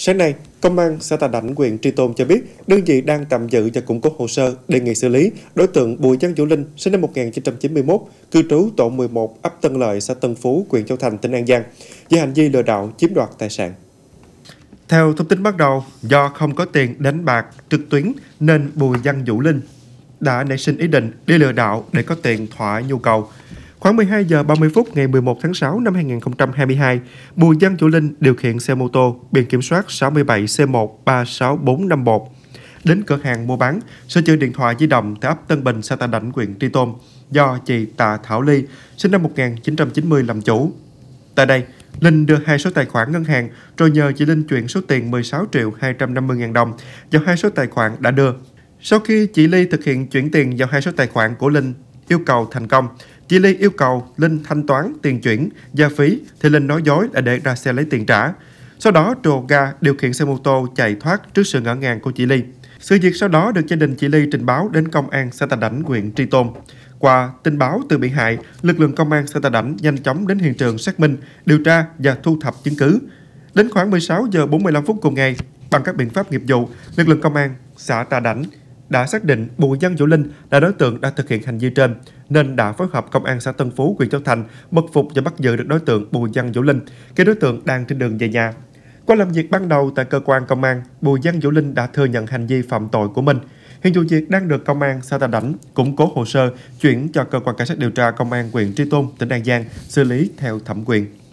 Sáng nay, Công an xã Tà Đảnh, huyện Tri Tôn cho biết, đơn vị đang tạm giữ và củng cố hồ sơ đề nghị xử lý đối tượng Bùi Văn Vũ Linh, sinh năm 1991, cư trú tổ 11, ấp Tân Lợi, xã Tân Phú, huyện Châu Thành, tỉnh An Giang, về hành vi lừa đảo chiếm đoạt tài sản. Theo thông tin bắt đầu, do không có tiền đánh bạc trực tuyến nên Bùi Văn Vũ Linh đã nảy sinh ý định đi lừa đảo để có tiền thỏa nhu cầu. Khoảng 12 giờ 30 phút ngày 11 tháng 6 năm 2022, Bùi văn Chủ Linh điều khiển xe mô tô biển kiểm soát 67C1-36451 đến cửa hàng mua bán sửa chữa điện thoại di động tại ấp Tân Bình, xã Tà Đảnh, huyện Tri Tôn do chị Tạ Thảo Ly, sinh năm 1990 làm chủ. Tại đây, Linh đưa hai số tài khoản ngân hàng rồi nhờ chị Linh chuyển số tiền 16 triệu 250 ngàn đồng vào hai số tài khoản đã đưa. Sau khi chị Ly thực hiện chuyển tiền vào hai số tài khoản của Linh, yêu cầu thành công, Chị Ly yêu cầu Linh thanh toán tiền chuyển, gia phí thì Linh nói dối là để ra xe lấy tiền trả. Sau đó trồ ga điều khiển xe mô tô chạy thoát trước sự ngỡ ngàng của chị Ly. Sự việc sau đó được gia đình chị Ly trình báo đến công an xã Tà Đảnh, huyện Tri Tôn. Qua tin báo từ bị hại, lực lượng công an xã Tà Đảnh nhanh chóng đến hiện trường xác minh, điều tra và thu thập chứng cứ. Đến khoảng 16 giờ 45 phút cùng ngày, bằng các biện pháp nghiệp vụ, lực lượng công an xã Tà Đảnh đã xác định Bùi Văn Vũ Linh là đối tượng đã thực hiện hành vi trên, nên đã phối hợp công an xã Tân Phú, huyện Châu Thành mật phục và bắt giữ được đối tượng Bùi Văn Vũ Linh. Khi đối tượng đang trên đường về nhà, qua làm việc ban đầu tại cơ quan công an, Bùi Văn Vũ Linh đã thừa nhận hành vi phạm tội của mình. Hiện vụ việc đang được công an xã Tà Đảnh củng cố hồ sơ chuyển cho cơ quan cảnh sát điều tra công an huyện Tri Tôn, tỉnh An Giang xử lý theo thẩm quyền.